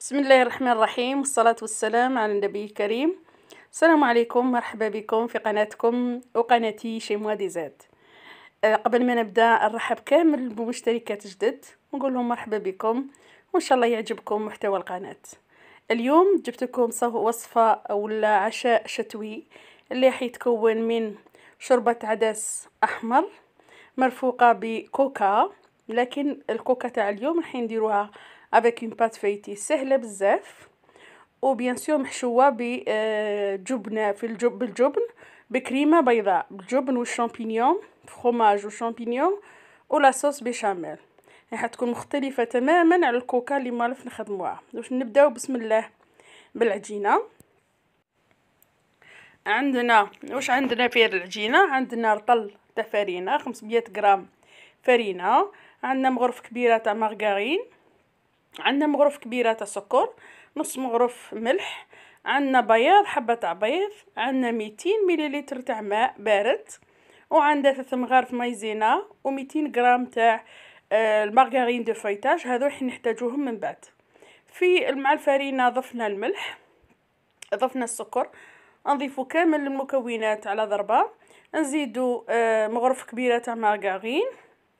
بسم الله الرحمن الرحيم والصلاة والسلام على النبي الكريم السلام عليكم مرحبا بكم في قناتكم وقناتي شيموا زاد آه، قبل ما نبدا نرحب كامل بمشتركات جدد ونقول لهم مرحبا بكم وان شاء الله يعجبكم محتوى القناه اليوم جبت لكم وصفه ولا عشاء شتوي اللي راح يتكون من شوربه عدس احمر مرفوقه بكوكا لكن الكوكا تاع اليوم راح نديروها افيك اون بات فيتي سهله بزاف وبيان سور محشوه بجبنه في الجب بالجبن بكريمه بيضاء بالجبن والشامبينيون فخوماج والشامبينيون ولا صوص بيشاميل راح تكون مختلفه تماما على الكوكا اللي مالف نخدموها باش نبداو بسم الله بالعجينه عندنا واش عندنا في العجينه عندنا رطل تاع فرينه 500 غرام فرينه عندنا مغرف كبيره تاع مارغرين عندنا مغرف كبيرة تاع سكر نص مغرف ملح عندنا بياض حبة تاع بيض عندنا ميتين مليلتر تاع ماء بارد وعندنا ثلاث مغارف مايزينا وميتين غرام تاع آه، المارغرين دو فايتاج هذو راح نحتاجوهم من بعد في مع الفرينة ضفنا الملح ضفنا السكر نضيفو كامل المكونات على ضربة نزيدو آه، مغرف كبيرة تاع مارغرين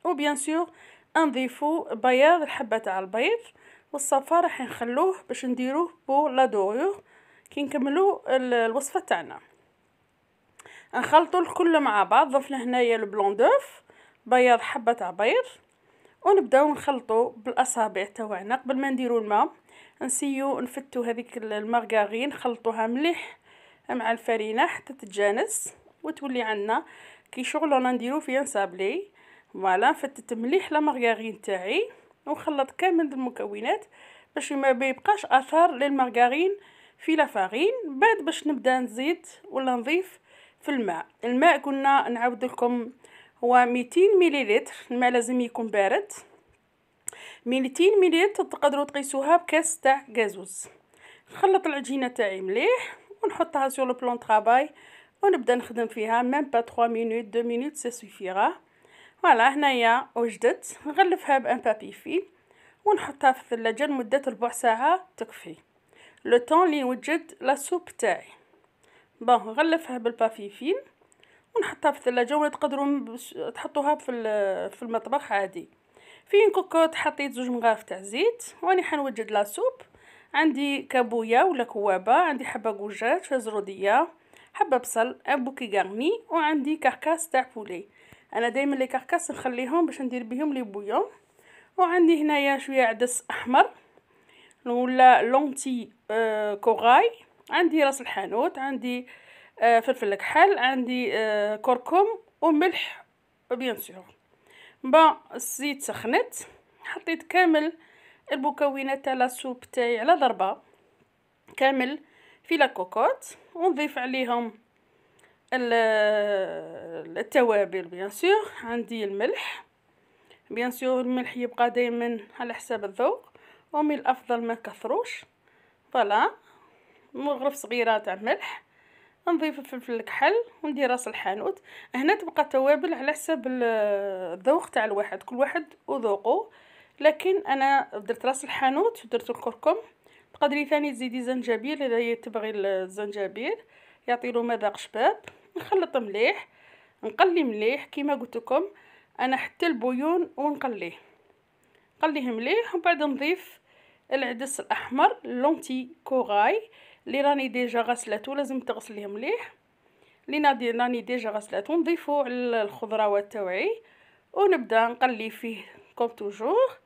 وبيان سور نضيفو بياض الحبة تاع البيض والصفا راح نخلوه باش نديروه بو لادوغيو كي نكملو الوصفه تاعنا نخلطو الكل مع بعض ضفنا هنايا البلون دوف بياض حبه تاع بيض ونبداو نخلطو بالاصابع تاعنا قبل ما نديرو الماء نسيو نفتو هذيك المارغارين نخلطوها مليح مع الفرينه حتى تتجانس وتولي عندنا كي شغل رانا نديرو فيها نصابلي فوالا فتت مليح لا مارغارين تاعي ونخلط كامل المكونات باش ما بيبقاش اثار للمارغرين في لافارين بعد باش نبدا نزيد ولا نضيف في الماء الماء كنا نعاود لكم هو 200 مليلتر الماء لازم يكون بارد 200 مليلتر تقدروا تقيسوها بكاس تاع غازوز نخلط العجينه تاعي مليح ونحطها سور لو بلون طرافاي ونبدا نخدم فيها ميم با 3 مينوت 2 مينوت سي سوفيرا فوالا هنايا وجدت نغلفها بان بابي في ونحطها في الثلاجه لمده ربع ساعه تكفي لو طون لي وجد لا سوب تاعي بون نغلفها بالبابي فين ونحطها في الثلاجه ولا تقدروا تحطوها في في المطبخ عادي فين كوكوت حطيت زوج مغارف تاع زيت واني حنوجد لا سوب عندي كابويا ولا كوابه عندي حبه كوجات فازروديه حبه بصل ان بوكي غارني وعندي كركاس تاع بولي انا دائما لي كركاس نخليهم باش ندير بهم لي بويون وعندي هنايا شويه عدس احمر ولا لونتي آه كوغاي عندي راس الحانوت عندي آه فلفل كحل عندي آه كركم وملح بيان سور با الزيت سخنت حطيت كامل المكونات تاع لاسوب تاعي على ضربه كامل في لا لاكوكوت ونضيف عليهم التوابل بيان سور عندي الملح بيان سور الملح يبقى دائما على حساب الذوق ومن الافضل ما كثروش فوالا مغرف صغيره تاع ملح نضيف الفلفل الكحل وندير راس الحانوت هنا تبقى التوابل على حساب الذوق تاع الواحد كل واحد وذوقه لكن انا درت راس الحانوت درت الكركم تقدري ثاني تزيدي زنجبيل اذا تبغي الزنجبيل يعطي له مذاق شباب نخلط مليح نقلي مليح كيما قلت لكم انا حتى البويون ونقليه نقليه مليح ومن بعد نضيف العدس الاحمر لونتي كوغاي اللي راني ديجا غسلته لازم تغسليه مليح اللي راني ديجا غسلته نضيفو على الخضروات تاوعي ونبدا نقلي فيه كوم توجور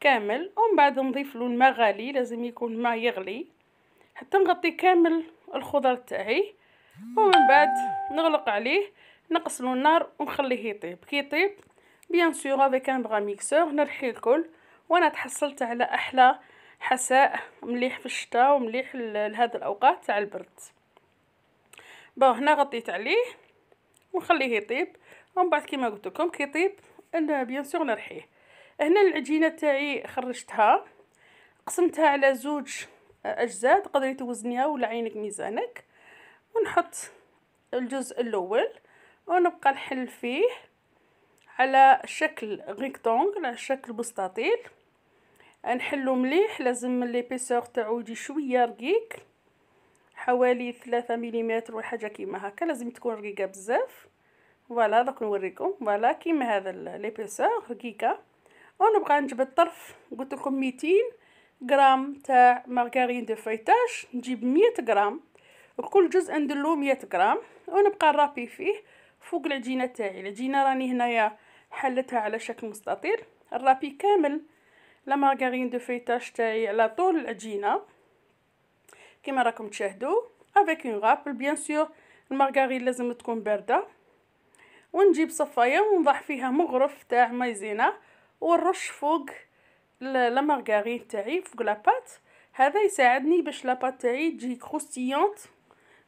كامل ومن بعد نضيف له الماء غالي لازم يكون ما يغلي حتى نغطي كامل الخضر تاعي ومن بعد نغلق عليه نقصلو النار ونخليه يطيب كي يطيب بيان سيغ هذا كان بغا ميكسور نرحي الكل وانا تحصلت على احلى حساء مليح في الشتاء ومليح لهذا الاوقات تاع البرد باه هنا غطيت عليه ونخليه يطيب ومن بعد كيما قلت لكم كيطيب انا بيان سيغ نرحيه هنا العجينه تاعي خرجتها قسمتها على زوج اجزاء تقدري توزنيها ولا عينك ميزانك ونحط الجزء الاول ونبقى نحل فيه على شكل ريكتونغ على شكل مستطيل نحلو مليح لازم بيسور تاعو يجي شويه رقيق حوالي ثلاثة مليمتر ولا حاجه كيما هكا لازم تكون رقيقه بزاف فوالا دوك نوريكم فوالا كيما هذا بيسور رقيقه ونبقى نجبد طرف قلت لكم 200 غرام تاع مارغرين دو فايتاج نجيب 100 غرام وكل جزء ندلو 100 غرام ونبقى نرابي فيه فوق العجينه تاعي العجينه راني هنايا حلتها على شكل مستطيل الرابي كامل لا مارغرين دو فيتاش تاعي على طول العجينه كما راكم تشاهدوا افيك اون غابل بيان سور المارغرين لازم تكون بارده ونجيب صفايه ونضح فيها مغرف تاع مايزينا ونرش فوق لا مارغرين تاعي فوق لاباط هذا يساعدني باش لاباط تاعي تجي كروستيونت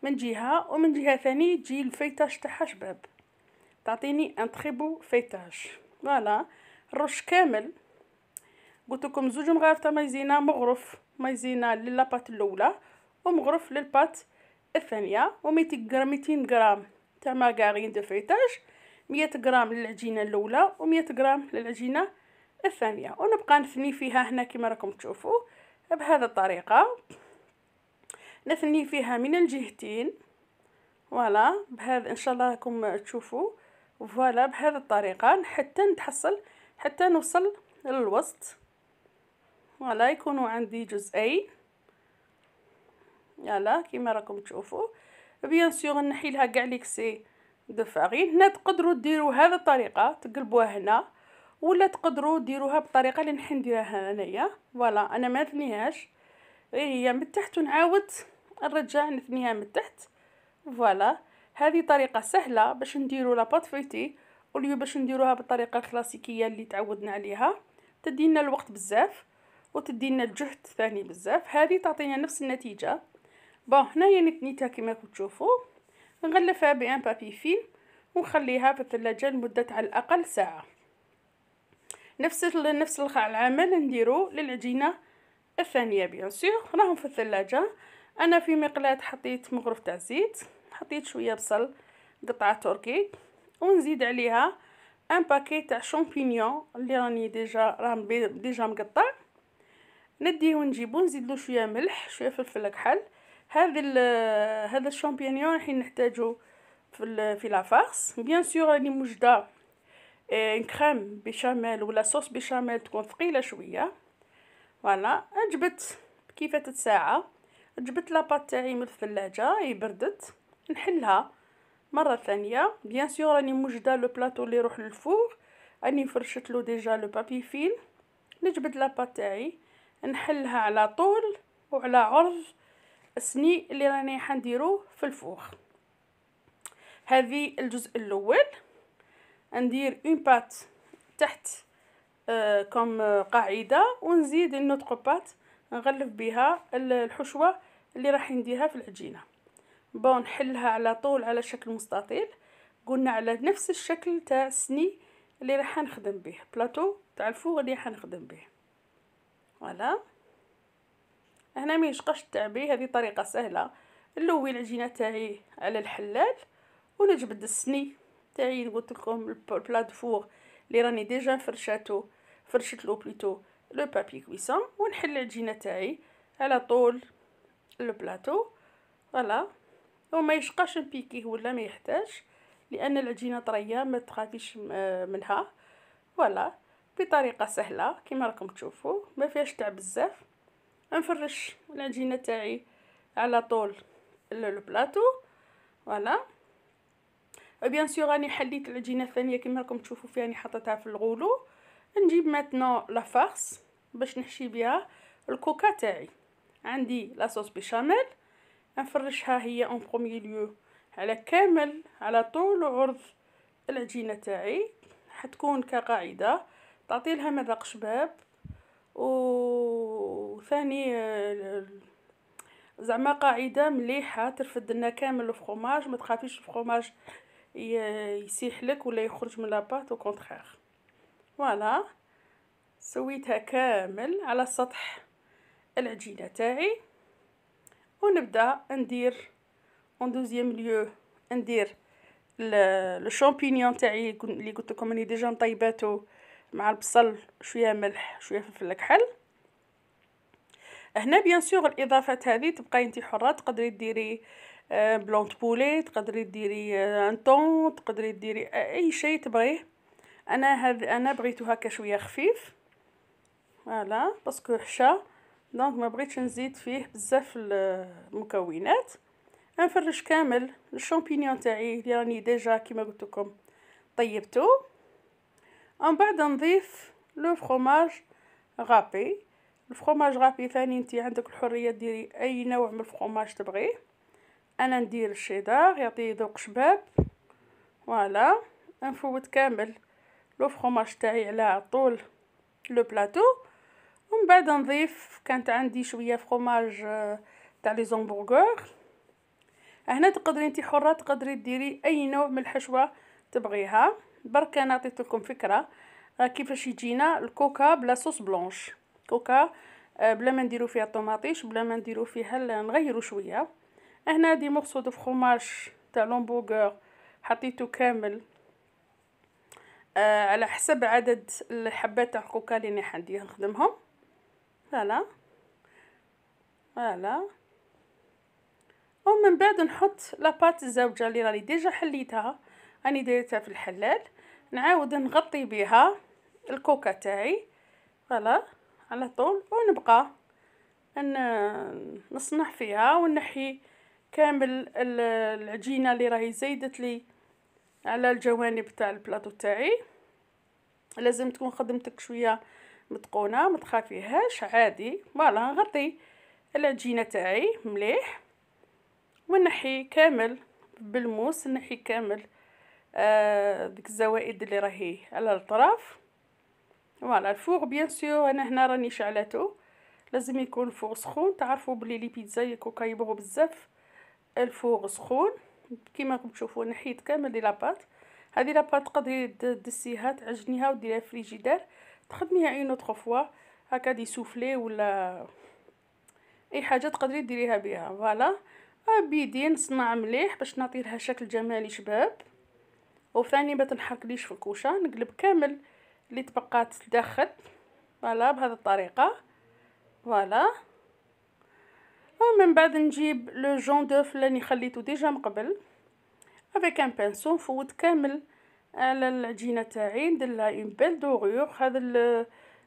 من جهة ومن جهة ثانية تجي الفيتاش تاعها شباب تعطيني ان تري بو فيتاش فوالا الرش كامل قلت لكم زوج مغارف تاع مايزينا مغرف مايزينا للاباط الاولى ومغرف للباط الثانيه و200 غرام 200 غرام تاع ماغارين دو فيتاج 100 غرام للعجينه الاولى و100 غرام للعجينه الثانيه ونبقى نثني فيها هنا كما راكم تشوفوا بهذه الطريقه نثني فيها من الجهتين فوالا بهذا ان شاء الله راكم تشوفوا فوالا بهذه الطريقه حتى نتحصل حتى نوصل للوسط فوالا يكونوا عندي جزئين يلا كيما راكم تشوفوا بيان نحي نحيلها كاع ليكسي دو فارين هنا تقدروا ديروا هذه الطريقه تقلبوها هنا ولا تقدروا ديروها بالطريقه اللي نحن نديرها انايا فوالا انا ما ثنيهاش غير إيه، هي من تحت ونعاود نرجع نثنيها من تحت فوالا هذه طريقه سهله باش نديرو لاباط فويتي وليو باش نديروها بالطريقه الكلاسيكيه اللي تعودنا عليها تدينا الوقت بزاف وتدينا الجهد ثاني بزاف هذه تعطينا نفس النتيجه بون هنايا نثنيتها كما تشوفوا نغلفها بان بابي فيل ونخليها في الثلاجه لمده على الاقل ساعه نفس نفس العمل نديرو للعجينه الثانيه بيان سور راهم في الثلاجه انا في مقلاة حطيت مغرف تاع زيت حطيت شويه بصل قطعه تركي ونزيد عليها ان باكي تاع شامبينيون اللي راني ديجا راه ديجا مقطع نديه ونجيبو نزيدلو شويه ملح شويه فلفل كحل هذا هذا الشامبينيون راح نحتاجو في في لافارس بيان سور راني موجده كريم بيشاميل ولا صوص بيشاميل تكون ثقيله شويه فوالا عجبت كيفه ساعه جبت لاباط تاعي من الثلاجه هي بردت نحلها مره ثانيه بيان سيغ راني موجده لو بلاطو اللي يروح للفوق راني فرشت له ديجا لو بابي فيل نجبد لاباط تاعي نحلها على طول وعلى عرض السني اللي راني حنديروه في الفوق هذه الجزء الاول ندير اون بات تحت آه كم قاعده ونزيد النوتر بات نغلف بها الحشوه اللي راح نديها في العجينه بون نحلها على طول على شكل مستطيل قلنا على نفس الشكل تاع السني اللي راح نخدم به بلاطو تاع الفوغ اللي راح نخدم به فوالا هنا ما يشقاش التعبي هذه طريقه سهله نلوي العجينه تاعي على الحلال ونجبد السني تاعي قلت لكم البلاط دو اللي راني ديجا فرشاتو فرشت لو بليتو لو بابي كويسون ونحل العجينه تاعي على طول البلاطو فوالا وما يشقاش نبيكيه ولا ما يحتاج لان العجينه طريه ما تخافيش آه، منها فوالا بطريقه سهله كما راكم تشوفوا ما فيهاش تعب بزاف نفرش العجينه تاعي على طول البلاطو فوالا بيان سيغ راني حليت العجينه الثانيه كما راكم تشوفوا فيها راني حطيتها في الغولو نجيب ماتنو لا باش نحشي بها الكوكا تاعي عندي لاصوص بشاميل نفرشها هي اون بروميي ليو على كامل على طول وعرض العجينه تاعي حتكون كقاعده تعطي لها مذاق شباب وثاني زعما قاعده مليحه ترفد لنا كامل الفرomage ما تخافيش الفرomage يسيح لك ولا يخرج من لاباط او كونترير فوالا سويتها كامل على السطح العجينه تاعي ونبدا ندير اون دوزيام ليو ندير الشامبينيون تاعي اللي قلت لكم راني ديجا مطيباتو مع البصل شويه ملح شويه فلفل كحل هنا بيان سور الاضافات هذه تبقاي انت حره تقدري ديري بلونت بولي تقدري ديري طون آه، تقدري ديري آه، اي شيء تبغيه انا هذ انا بغيته هكا شويه خفيف فوالا باسكو حشا دونك ما بغيتش نزيد فيه بزاف المكونات نفرش كامل الشامبينيون تاعي اللي راني ديجا كيما قلت لكم طيبته ومن بعد نضيف لو فرماج غابي الفرماج غابي ثاني انت عندك الحريه ديري اي نوع من الفرماج تبغيه انا ندير الشيدار يعطي ذوق شباب فوالا نفوت كامل لو فرماج تاعي على طول لو بلاطو ومن بعد نضيف كانت عندي شويه فخماج آه، تاع لي زومبورغور هنا تقدري انت حره تقدري ديري اي نوع من الحشوه تبغيها برك انا عطيت لكم فكره آه، كيفاش يجينا الكوكا بلا صوص بلونش كوكا آه، بلا ما نديرو فيها الطوماطيش بلا ما نديرو فيها نغيرو شويه هنا دي مورسو دو فخوماج تاع لومبوغور حطيته كامل على حسب عدد الحبات تاع الكوكا اللي انا نخدمهم فوالا فوالا ومن بعد نحط لاباط الزوجه اللي راني ديجا حليتها راني دايرتها في الحلال نعاود نغطي بها الكوكا تاعي فوالا على طول ونبقى ان نصنع فيها ونحي كامل العجينه اللي راهي زايدت لي على الجوانب تاع البلاطو تاعي لازم تكون خدمتك شويه متقونه ما تخافيهاش عادي فوالا نغطي العجينه تاعي مليح ونحي كامل بالموس نحي كامل آه ديك الزوائد اللي راهي على الطرف فوالا الفوغ بيان سور انا هنا راني شعلته لازم يكون الفوغ سخون تعرفوا بلي لي بيتزا كيبغوا بزاف الفوغ سخون كيما راكم تشوفوا نحيت كامل لي لاباط هذه لاباط تقدري دسيها تعجنيها وديريها في الفريجيدير تخدميها اين اوتر فوا هكا دي سوفلي ولا اي حاجه تقدري ديريها بها فوالا أه، بيدي نصنع مليح باش نعطي لها شكل جمالي شباب وثاني ما تنحركليش في الكوشه نقلب كامل اللي تبقات تدخل فوالا بهذه الطريقه فوالا ومن أه، بعد نجيب لو جون دوف اللي خليته ديجا من قبل افيك ان بانسون نفوت كامل على العجينه تاعي ندير اون بيل دوغيغ هذا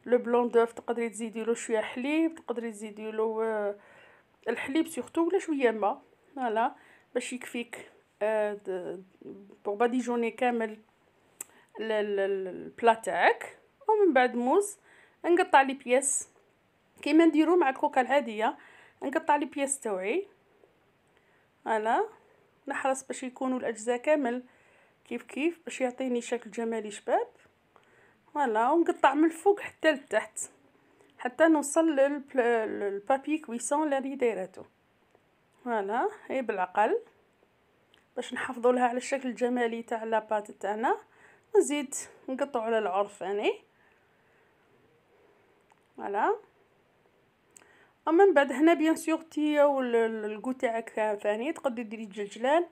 لو بلون دوف تقدري تزيدي له شويه حليب تقدري تزيدي له آه، الحليب سورتو ولا شويه ما فوالا باش يكفيك بوغ آه، باديجوني كامل البلا تاعك ومن بعد موز نقطع لي بياس كيما نديرو مع الكوكا العاديه نقطع لي بياس توعي فوالا نحرص باش يكونوا الاجزاء كامل كيف كيف باش يعطيني شكل جمالي شباب فوالا ونقطع من الفوق حتى لتحت حتى نوصل للبابي كويسون اللي دايرته فوالا هي بالعقل باش نحافظوا لها على الشكل الجمالي تاع لاباط تاعنا نزيد نقطع على العرف اني يعني. فوالا ومن بعد هنا بيان سيغ تي والكو تاعك ثاني تقدري ديري الجلجلان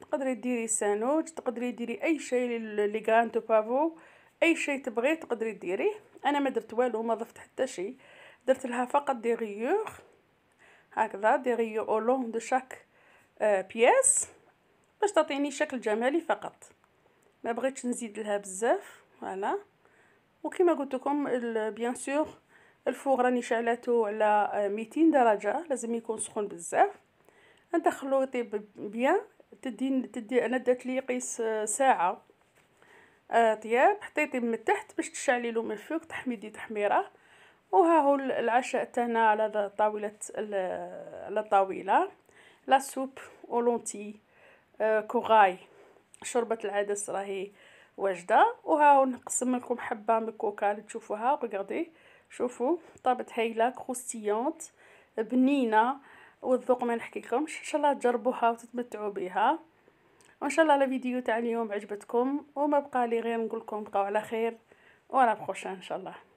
تقدري ديري سانوج تقدري ديري اي شيء لي غرانتو بافو اي شيء تبغيه تقدري ديريه انا ما درت والو ما ضفت حتى شيء درت لها فقط دي غيور هكذا دي غيور او لون دو شاك بياس باش تعطيني شكل جمالي فقط ما بغيتش نزيد لها بزاف فوالا وكما قلت لكم بيان سور الفوق راني شعلته على 200 آه، درجه لازم يكون سخون بزاف ندخلو يطيب بيان تدي تدي انا دات لي قيس آه، ساعه آه، طياب حطيتي من تحت باش تشعلي له من فوق تحميدي تحميره وها هو العشاء تاعنا على طاوله على الطاوله لا سوب اولونتي آه، كوغاي شوربه العدس راهي واجده وها هو نقسم لكم حبه من الكوكا تشوفوها ريغاردي شوفوا طابت هايله كروستيونت بنينه والذوق ما نحكيكمش ان شاء الله تجربوها وتتمتعوا بها وان شاء الله الفيديو تاع اليوم عجبتكم وما بقى لي غير نقولكم بقاو على خير ولا بخوشه ان شاء الله